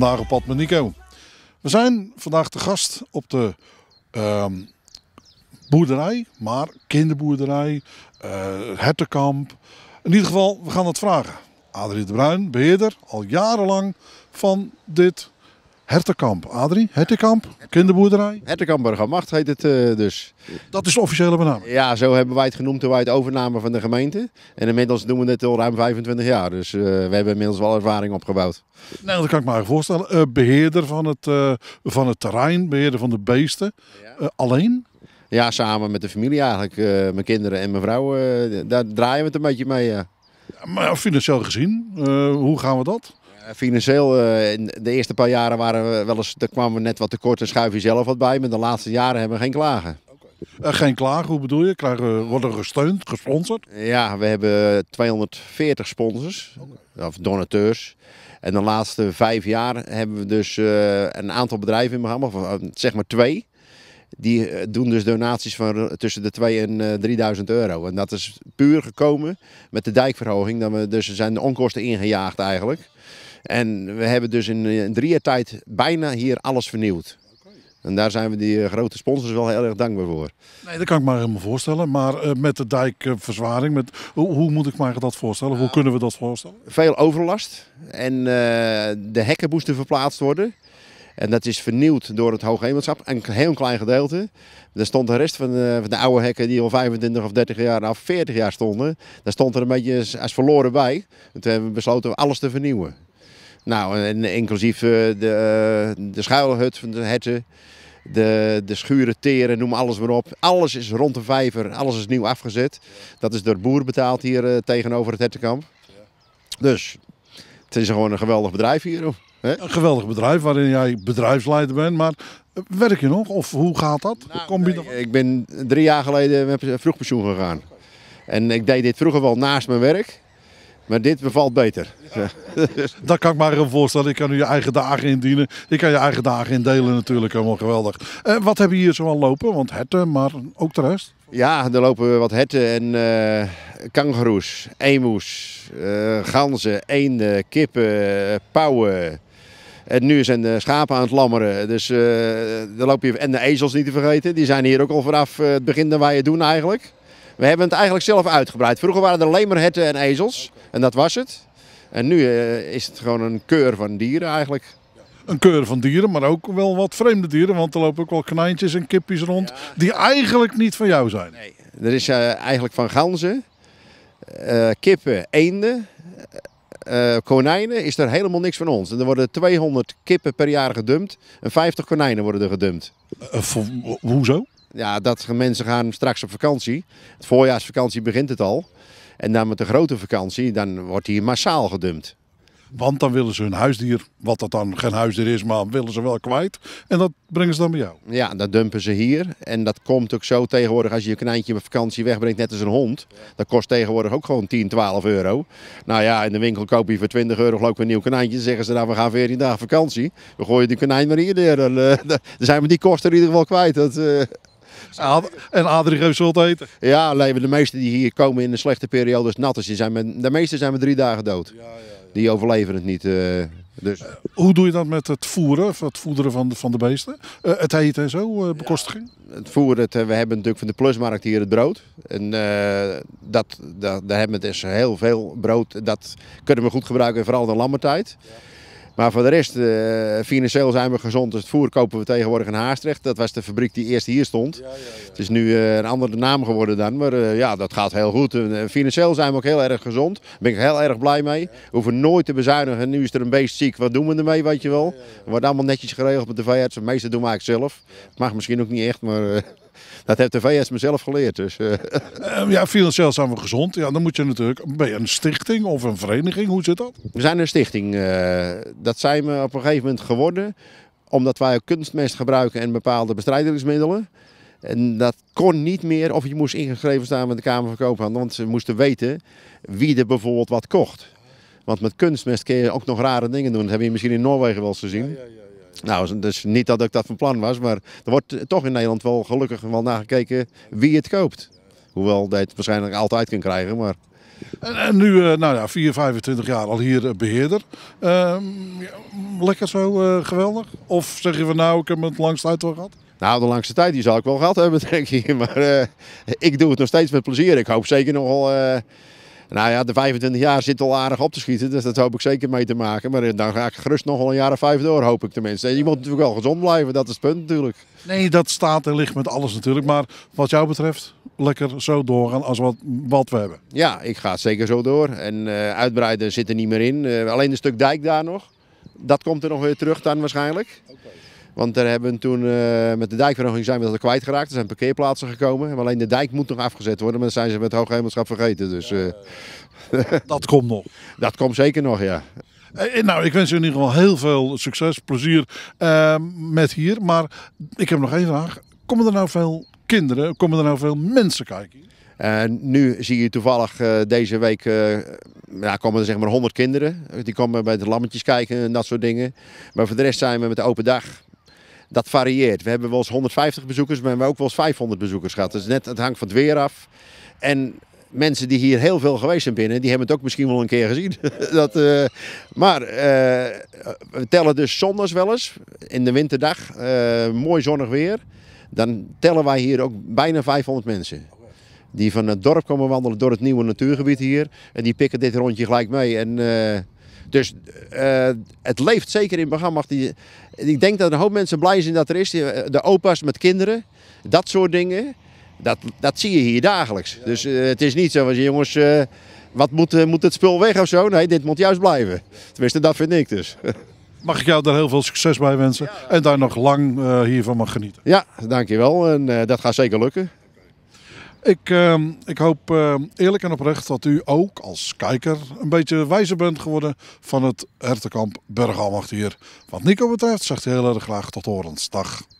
vandaag op pad met Nico. We zijn vandaag te gast op de ehm, boerderij, maar kinderboerderij, uh, hertenkamp. In ieder geval, we gaan het vragen. Adrie de Bruin, beheerder, al jarenlang van dit Hertekamp, Adrie, Hertekamp, kinderboerderij. Hertekamp heet het eh, dus. Dat is de officiële benaming? Ja, zo hebben wij het genoemd toen wij het overnamen van de gemeente. En inmiddels doen we dit al ruim 25 jaar, dus eh, we hebben inmiddels wel ervaring opgebouwd. Nou, dat kan ik me eigenlijk voorstellen. Eh, beheerder van het, van het terrein, beheerder van de beesten, alleen? Ja, samen met de familie eigenlijk. mijn kinderen en mijn vrouw, daar draaien we het een beetje mee. Ja, maar financieel gezien, hoe gaan we dat? Eh, financieel, eh, in de eerste paar jaren waren we wel eens, daar kwamen we net wat tekort en schuif je zelf wat bij. Maar de laatste jaren hebben we geen klagen. Eh, geen klagen, hoe bedoel je? Krijgen, worden gesteund, gesponsord? Ja, we hebben 240 sponsors, of donateurs. En de laatste vijf jaar hebben we dus een aantal bedrijven in programma, of, zeg maar twee die eh, doen dus donaties van eh, tussen de 2 en 3000 eh, euro. En dat is puur gekomen met de dijkverhoging. Dat we dus zijn de onkosten ingejaagd eigenlijk. En we hebben dus in, in drie jaar tijd bijna hier alles vernieuwd. En daar zijn we die grote sponsors wel heel erg dankbaar voor. Nee, dat kan ik me helemaal voorstellen. Maar met de dijkverzwaring, met, hoe, moet ik me dat voorstellen? hoe kunnen we dat voorstellen? Veel overlast. En de hekken moesten verplaatst worden. En dat is vernieuwd door het en een heel klein gedeelte. Daar stond de rest van de, van de, oude hekken die al 25 of 30 jaar, of nou, 40 jaar stonden, daar stond er een beetje als, verloren bij. En toen hebben we besloten alles te vernieuwen. Nou, en inclusief eh, de, eh, de schuilhut van de herten, de, de schuren, teren, noem alles maar op. Alles is rond de vijver, alles is nieuw afgezet. Dat is door boer betaald hier eh, tegenover het hertenkamp. Dus het is gewoon een geweldig bedrijf hier. Een geweldig bedrijf waarin jij bedrijfsleider bent, maar werk je nog? Of hoe gaat dat? Nou, ik ben drie jaar geleden met vroeg pensioen gegaan. En ik deed dit vroeger wel naast mijn werk. Maar dit bevalt beter. Dat kan ik me een voorstellen. Ik kan nu je eigen dagen indienen. Ik kan je eigen dagen indelen natuurlijk. Helemaal geweldig. En eh, wat hebben hier zoal lopen? Want herten, maar ook de rest? Ja, er lopen wat herten en uh, eh, kangaroes, emoes, eh, ganzen, eenden, kippen, pauwen. En nu zijn de schapen aan het lammeren. Dus eh, daar loop je, en de ezels niet te vergeten. Die zijn hier ook al vanaf eh, het begin dan wij het doen eigenlijk. We hebben het eigenlijk zelf uitgebreid. Vroeger waren er alleen maar herten en ezels. En dat was het. En nu eh, is het gewoon een keur van dieren eigenlijk een keur van dieren, maar ook wel wat vreemde dieren. Want er lopen ook wel knijntjes en kippies rond die eigenlijk niet van jou zijn. Nee, er is eigenlijk van ganzen, kippen, eenden, eh, konijnen is er helemaal niks van ons. En er worden 200 kippen per jaar gedumpt en 50 konijnen worden er gedumpt. Eh, eh, hoezo? Ja, dat mensen gaan straks op vakantie. Het voorjaarsvakantie begint het al. En dan met de grote vakantie, dan wordt hier massaal gedumpt. Want dan willen ze hun huisdier, wat dat dan geen huisdier is, maar willen ze wel kwijt. En dat brengen ze dan bij jou. Ja, dat dumpen ze hier. En dat komt ook zo tegenwoordig als je je knijntje op vakantie wegbrengt, net als een hond. Dat kost tegenwoordig ook gewoon 10, 12 euro. Nou ja, in de winkel koop je voor 20 euro geloof een nieuw konijntje. Dan zeggen ze dan, nou, we gaan 14 dagen vakantie. We gooien die konijn maar hier neer. Dan, eh, zijn we die kosten in ieder geval kwijt. Dat, eh, en Adrie geeft zult eten. Ja, alleen de meesten die hier komen in een slechte periode is nat. Dus zijn de meesten zijn we drie dagen dood. Ja, ja die overleven het niet. Eh, dus. Eh, hoe doe je dat met het voeren, het voederen van de, van de beesten? Eh, het eten en zo, bekostiging? het voeren, het, we hebben natuurlijk van de plusmarkt hier het brood. En dat, daar hebben we dus heel veel brood. Dat kunnen we goed gebruiken, vooral in de lammertijd. Maar voor de rest, eh, financieel zijn we gezond. Dus het voer kopen we tegenwoordig in Haastrecht. Dat was de fabriek die eerst hier stond. Ja, ja, ja. Het is nu eh, een andere naam geworden dan. Maar eh, ja, dat gaat heel goed. financieel zijn we ook heel erg gezond. Daar ben ik heel erg blij mee. Hoeven nooit te bezuinigen. Nu is er een beest ziek. Wat doen we ermee, weet je wel? Wordt allemaal netjes geregeld met de veearts. Het meeste doen we eigenlijk zelf. Mag misschien ook niet echt, maar dat heeft de VS mezelf geleerd. Dus, eh. ehm, Ja, financieel zijn we gezond. Ja, dan moet je natuurlijk je een stichting of een vereniging. Hoe zit dat? We zijn een stichting. Eh. dat zijn we op een gegeven moment geworden. Omdat wij kunstmest gebruiken en bepaalde bestrijdingsmiddelen. En dat kon niet meer of je moest ingeschreven staan met de Kamer van Koophandel. Want ze moesten weten wie er bijvoorbeeld wat kocht. Want met kunstmest kun je ook nog rare dingen doen. Dat heb je misschien in Noorwegen wel eens gezien. Nou, dus niet dat ik dat van plan was, maar er wordt toch in Nederland wel gelukkig wel nagekeken wie het koopt. Hoewel dat het waarschijnlijk altijd kan krijgen, maar... En, nu, eh, nou ja, 4, 25 jaar al hier eh, beheerder. Ehm, lekker zo, eh, geweldig? Of zeggen we nou, ik heb het langste tijd wel gehad? Nou, de langste tijd die zal ik wel gehad hebben, denk ik. Maar ik doe het nog steeds met plezier. Ik hoop zeker nog nogal nou ja, de 25 jaar zit al aardig op te schieten, dus dat hoop ik zeker mee te maken. Maar eh, dan ga ik gerust nog wel een jaar of vijf door, hoop ik tenminste. En je moet natuurlijk wel gezond blijven, dat is het punt natuurlijk. Nee, dat staat en ligt met alles natuurlijk. Maar wat jou betreft, lekker zo doorgaan als wat, wat we hebben. Ja, ik ga zeker zo door. En eh, uitbreiden zit er niet meer in. Eh, alleen een stuk dijk daar nog. Dat komt er nog weer terug dan waarschijnlijk. Want daar hebben toen eh, met de dijkverhoging zijn we dat kwijtgeraakt. Er zijn parkeerplaatsen gekomen. Maar alleen de dijk moet nog afgezet worden. Maar dan zijn ze met het hooghemelschap vergeten. Dus, eh, dat komt nog. Dat komt zeker nog, ja. Eh, nou, ik wens u in ieder geval heel veel succes, plezier met hier. Maar ik heb nog één vraag. Komen er nou veel kinderen, komen er nou veel mensen kijken? En nu zie je toevallig deze week, uh, ja, komen er zeg maar 100 kinderen. Die komen bij de lammetjes kijken en dat soort dingen. Maar voor de rest zijn we met de open dag dat varieert. We hebben wel eens 150 bezoekers, maar we hebben ook wel eens 500 bezoekers gehad. Dus net, het hangt van het weer af. En mensen die hier heel veel geweest zijn binnen, die hebben het ook misschien wel een keer gezien. dat, eh, maar eh, we tellen dus zondags wel eens, in de winterdag, eh, mooi zonnig weer. Dan tellen wij hier ook bijna 500 mensen. Die van het dorp komen wandelen door het nieuwe natuurgebied hier. En die pikken dit rondje gelijk mee. En dus eh, het leeft zeker in programma. Ik denk dat een hoop mensen blij zijn dat er is. Eh, de opa's met kinderen, dat soort dingen. Dat, dat zie je hier dagelijks. Dus eh, het is niet zo van jongens, wat moet, moet het spul weg of zo? Nee, dit moet juist blijven. Tenminste, dat vind ik dus. Mag ik jou daar heel veel succes bij wensen en daar nog lang hiervan mag genieten. Ja, dankjewel en dat gaat zeker lukken. Ik, ehm, ik hoop ehm, eerlijk en oprecht dat u ook als kijker een beetje wijzer bent geworden van het hertenkamp Bergalmacht hier. Wat Nico betreft zegt hij heel erg graag tot horens. Dag.